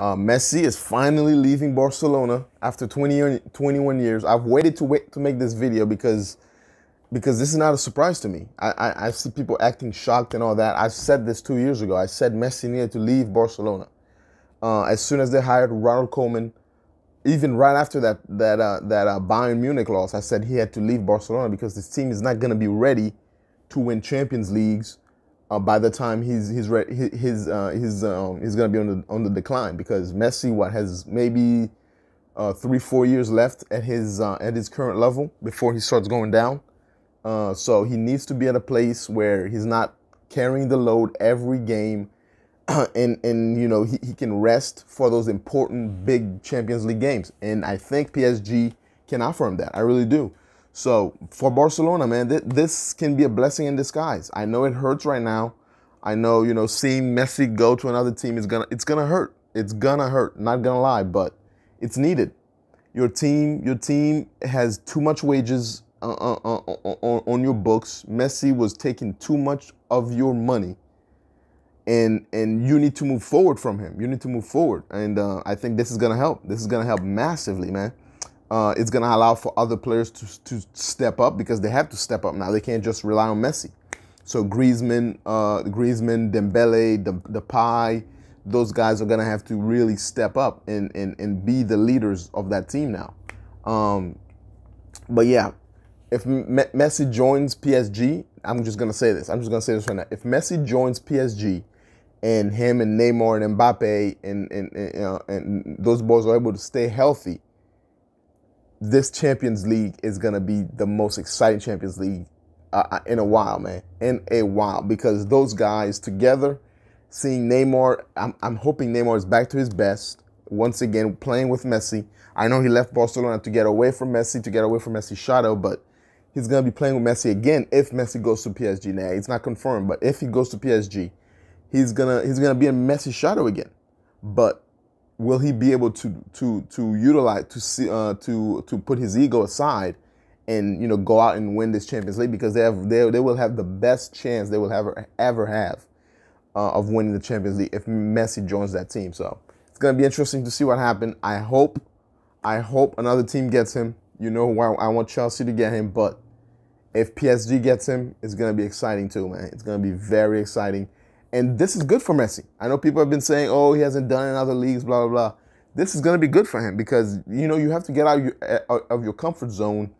Uh, Messi is finally leaving Barcelona after 20 21 years. I've waited to wait to make this video because because this is not a surprise to me. I, I, I see people acting shocked and all that. I said this two years ago. I said Messi needed to leave Barcelona. Uh, as soon as they hired Ronald Koeman, even right after that that uh, that uh, Bayern Munich loss, I said he had to leave Barcelona because this team is not going to be ready to win Champions Leagues uh, by the time he's he's re- his uh, his um, he's gonna be on the on the decline because Messi what has maybe uh, three four years left at his uh, at his current level before he starts going down. Uh, so he needs to be at a place where he's not carrying the load every game, and and you know he, he can rest for those important big Champions League games. And I think PSG can offer him that. I really do. So for Barcelona, man, th- this can be a blessing in disguise. I know it hurts right now. I know you know seeing Messi go to another team is gonna it's gonna hurt. It's gonna hurt. Not gonna lie, but it's needed. Your team your team has too much wages uh, uh, uh, on your books. Messi was taking too much of your money, and and you need to move forward from him. You need to move forward, and I think this is gonna help. This is gonna help massively, man. Uh, it's going to allow for other players to, to step up because they have to step up now. They can't just rely on Messi. So Griezmann, uh, Griezmann, Dembele, the Depay, those guys are going to have to really step up and, and, and be the leaders of that team now. Um, but yeah, if Messi joins PSG, I'm just going to say this. I'm just going to say this right now. If Messi joins PSG and him and Neymar and Mbappe and, and, and, uh, and those boys are able to stay healthy – this Champions League is going to be the most exciting Champions League uh, uh, in a while, man. In a while, because those guys together, seeing Neymar, I'm, I'm hoping Neymar is back to his best once again, playing with Messi. I know he left Barcelona to get away from Messi, to get away from Messi's shadow, but he's going to be playing with Messi again if Messi goes to PSG. Now it's not confirmed, but if he goes to PSG, he's gonna he's gonna be in Messi's shadow again. But will he be able to to to utilize to see uh, to to put his ego aside and you know go out and win this Champions League because they have they, they will have the best chance they will ever ever have uh, of winning the Champions League if Messi joins that team. So it's gonna be interesting to see what happens. I hope I hope another team gets him. You know why I want Chelsea to get him, but if PSG gets him, it's gonna be exciting too, man. It's gonna be very exciting. And this is good for Messi. I know people have been saying, oh, he hasn't done in other leagues, blah, blah, blah. This is going to be good for him because, you know, you have to get out of your, eh, of your comfort zone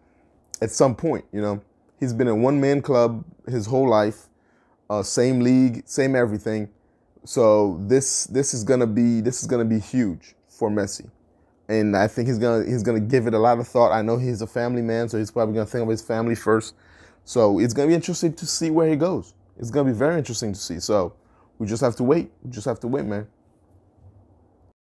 at some point, you know. He's been a one man club his whole life, uh, same league, same everything. So this this is gonna be this is gonna be huge for Messi, and I think he's gonna he's gonna give it a lot of thought. I know he's a family man, so he's probably gonna think of his family first. So it's gonna be interesting to see where he goes it's going to be very interesting to see. So we just have to wait. We just have to wait, man.